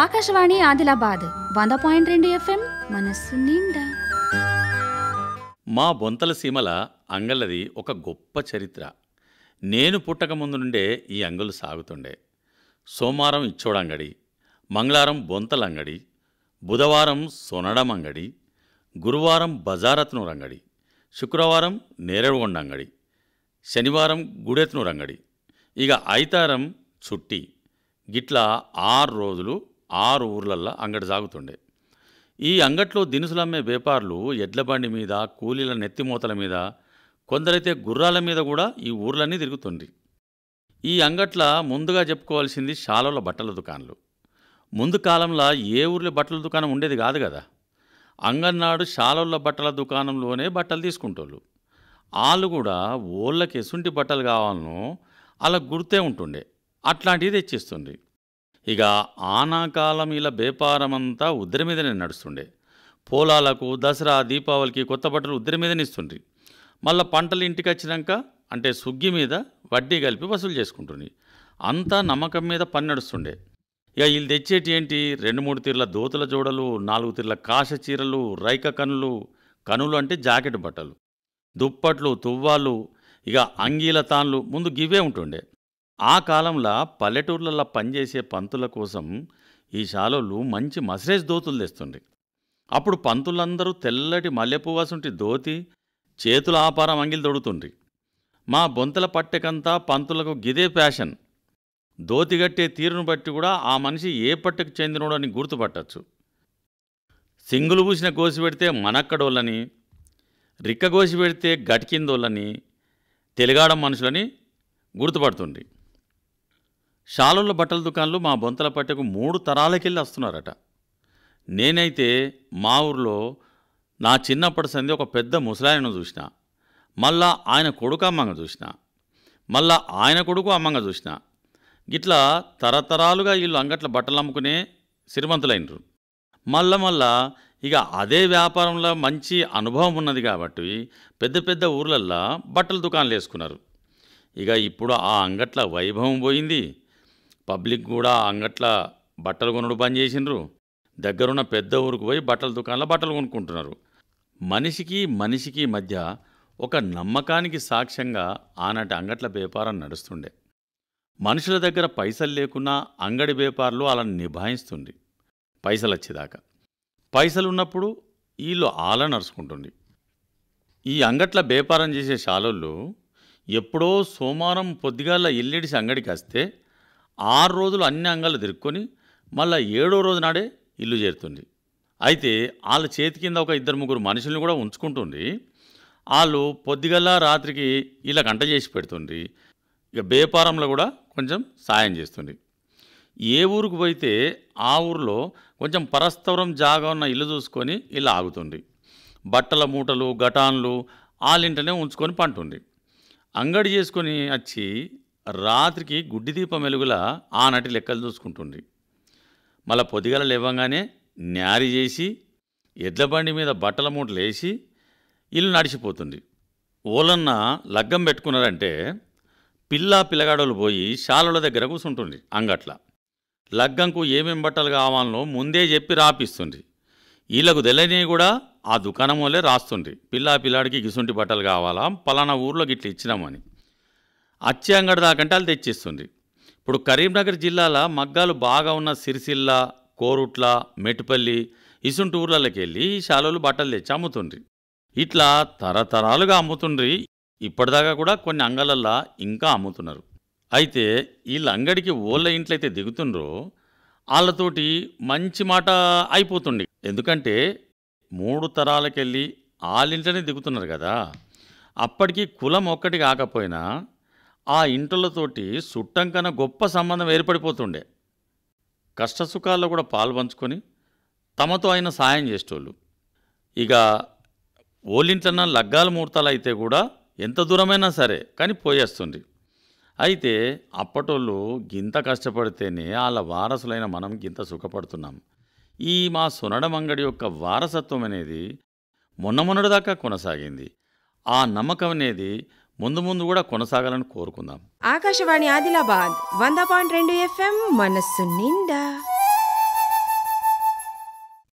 ఆకాశవాణి ఆదిలాబాద్ వంద పాయింట్ రెండు ఎఫ్ఎం మనస్సు నిండా మా బొంతల సీమల అంగళ్ళది ఒక గొప్ప చరిత్ర నేను పుట్టక ముందు నుండే ఈ అంగలు సాగుతుండే సోమవారం ఇచ్చోడంగడి మంగళవారం బొంతలంగడి బుధవారం సొనడమంగడి గురువారం బజారత్నూరంగడి శుక్రవారం అంగడి శనివారం గుడెత్నూరంగడి ఇక ఐతారం చుట్టి గిట్లా ఆరు రోజులు ఆరు ఊర్లల్లో అంగడి సాగుతుండే ఈ అంగట్లో దినుసులమ్మే వ్యాపారులు ఎడ్లబండి మీద కూలీల నెత్తిమూతల మీద కొందరైతే గుర్రాల మీద కూడా ఈ ఊర్లన్నీ తిరుగుతుంది ఈ అంగట్ల ముందుగా చెప్పుకోవాల్సింది శాలల బట్టల దుకాణాలు ముందు కాలంలో ఏ ఊర్లో బట్టల దుకాణం ఉండేది కాదు కదా అంగన్నాడు శాలల బట్టల దుకాణంలోనే బట్టలు తీసుకుంటోళ్ళు వాళ్ళు కూడా ఊళ్ళకి ఎసుంటి బట్టలు కావాలనో అలా గుర్తే ఉంటుండే అట్లాంటివి తెచ్చిస్తుంది ఇక ఆనాకాలం ఇలా బేపారమంతా ఉద్దరి మీదనే నడుస్తుండే పొలాలకు దసరా దీపావళికి కొత్త బట్టలు ఉద్దరి మీదనే ఇస్తుండ్రి మళ్ళా పంటలు ఇంటికి వచ్చినాక అంటే సుగ్గి మీద వడ్డీ కలిపి వసూలు చేసుకుంటుంది అంతా నమ్మకం మీద పని నడుస్తుండే ఇక వీళ్ళు తెచ్చేటి ఏంటి రెండు మూడు తీర్ల దోతుల జోడలు నాలుగు తీర్ల కాశ చీరలు రైక కనులు కనులు అంటే జాకెట్ బట్టలు దుప్పట్లు తువ్వాలు ఇక అంగీల తాన్లు ముందు గివే ఉంటుండే ఆ కాలంలో పల్లెటూర్లలో పనిచేసే పంతుల కోసం ఈ శాలోలు మంచి మసరేజ్ దోతులు తెస్తుండే అప్పుడు పంతులందరూ తెల్లటి మల్లెపువాసుంటి దోతి చేతుల ఆపారం అంగిలి దొడుతుండ్రి మా బొంతల పట్టెకంతా పంతులకు గిదే ఫ్యాషన్ దోతిగట్టే తీరును బట్టి కూడా ఆ మనిషి ఏ పట్టకు చెందినోడు అని గుర్తుపట్టచ్చు సింగులు పూసిన గోసి పెడితే మనక్కడోళ్ళని రిక్క గోసి పెడితే గటికిందోళ్ళని తెలుగాడం మనుషులని గుర్తుపడుతుంది షాలుల బట్టల దుకాణాలు మా బొంతల పట్టకు మూడు తరాలకెళ్ళి వస్తున్నారట నేనైతే మా ఊర్లో నా చిన్నప్పటి సంది ఒక పెద్ద ముసలాయనను చూసిన మళ్ళా ఆయన కొడుకు అమ్మంగా చూసిన మళ్ళా ఆయన కొడుకు అమ్మంగా చూసిన ఇట్లా తరతరాలుగా వీళ్ళు అంగట్ల బట్టలు అమ్ముకునే శ్రీమంతులైనరు మళ్ళా మళ్ళా ఇక అదే వ్యాపారంలో మంచి అనుభవం ఉన్నది కాబట్టి పెద్ద పెద్ద ఊర్లల్లో బట్టల దుకాణాలు వేసుకున్నారు ఇక ఇప్పుడు ఆ అంగట్ల వైభవం పోయింది పబ్లిక్ కూడా అంగట్ల బట్టలు కొనుడు బంద్ చేసినారు దగ్గరున్న పెద్ద ఊరుకు పోయి బట్టల దుకాణంలో బట్టలు కొనుక్కుంటున్నారు మనిషికి మనిషికి మధ్య ఒక నమ్మకానికి సాక్ష్యంగా ఆనాటి అంగట్ల వ్యాపారం నడుస్తుండే మనుషుల దగ్గర పైసలు లేకున్నా అంగడి వ్యాపారులు అలా నిభాయిస్తుంది పైసలు వచ్చేదాకా పైసలు ఉన్నప్పుడు వీళ్ళు ఆల నడుచుకుంటుంది ఈ అంగట్ల వ్యాపారం చేసే శాలలు ఎప్పుడో సోమవారం పొద్దుగాల ఎల్లిడిసి అంగడికి వస్తే ఆరు రోజులు అన్ని అంగాలు తిరుక్కొని మళ్ళీ ఏడో రోజు నాడే ఇల్లు చేరుతుంది అయితే వాళ్ళ చేతి కింద ఒక ఇద్దరు ముగ్గురు మనుషుల్ని కూడా ఉంచుకుంటుంది వాళ్ళు పొద్దుగల్లా రాత్రికి ఇలా గంట చేసి పెడుతుంది ఇక బేపారంలో కూడా కొంచెం సాయం చేస్తుంది ఏ ఊరికి పోయితే ఆ ఊరిలో కొంచెం పరస్పరం జాగా ఉన్న ఇల్లు చూసుకొని ఇలా ఆగుతుంది బట్టల మూటలు గటాన్లు వాళ్ళింటనే ఉంచుకొని పంటుంది అంగడి చేసుకొని వచ్చి రాత్రికి గుడ్డి దీపం వెలుగుల ఆనాటి లెక్కలు చూసుకుంటుంది మళ్ళా పొదిగల లేవగానే న్యారి చేసి ఎడ్లబండి మీద బట్టల మూటలు వేసి ఇల్లు నడిచిపోతుంది ఓలన్న లగ్గం పెట్టుకున్నారంటే పిల్లా పిల్లగాడలు పోయి శాలల దగ్గర కూర్చుంటుంది అంగట్ల లగ్గంకు ఏమేం బట్టలు కావాలనో ముందే చెప్పి రాపిస్తుంది వీళ్ళకు తెలియని కూడా ఆ దుకాణం వల్లే రాస్తుండ్రి పిల్లా పిల్లాడికి గిసుంటి బట్టలు కావాలా పలానా ఊర్లోకి ఇట్లా ఇచ్చినామని అచ్చంగడ వాళ్ళు తెచ్చేస్తుంది ఇప్పుడు కరీంనగర్ జిల్లాల మగ్గాలు బాగా ఉన్న సిరిసిల్ల కోరుట్ల మెటిపల్లి ఇసుంటి ఊర్లలోకి వెళ్ళి శాలలు బట్టలు తెచ్చి అమ్ముతుండ్రి ఇట్లా తరతరాలుగా అమ్ముతుండ్రి ఇప్పటిదాకా కూడా కొన్ని అంగళల్లా ఇంకా అమ్ముతున్నారు అయితే వీళ్ళ అంగడికి ఓళ్ళ అయితే దిగుతుండ్రో వాళ్ళతోటి మంచి మాట అయిపోతుండే ఎందుకంటే మూడు తరాలకెళ్ళి వాళ్ళింట్లోనే దిగుతున్నారు కదా అప్పటికి కులం ఒక్కటి కాకపోయినా ఆ ఇంటలతోటి చుట్టం కన్నా గొప్ప సంబంధం ఏర్పడిపోతుండే కష్టసుఖాల్లో కూడా పాల్పంచుకొని తమతో ఆయన సాయం చేసేటోళ్ళు ఇక ఓలింట్లన్నా లగ్గాల ముహూర్తాలు అయితే కూడా ఎంత దూరమైనా సరే కానీ పోయేస్తుంది అయితే అప్పటోళ్ళు గింత కష్టపడితేనే వాళ్ళ వారసులైన మనం గింత సుఖపడుతున్నాం ఈ మా సునడమంగడి యొక్క వారసత్వం అనేది మొన్న మొన్నటిదాకా కొనసాగింది ఆ నమ్మకం అనేది ముందు ముందు కూడా కొనసాగాలని కోరుకుందాం ఆకాశవాణి ఆదిలాబాద్ వంద పాయింట్ రెండు ఎఫ్ఎం మనస్సు నిండా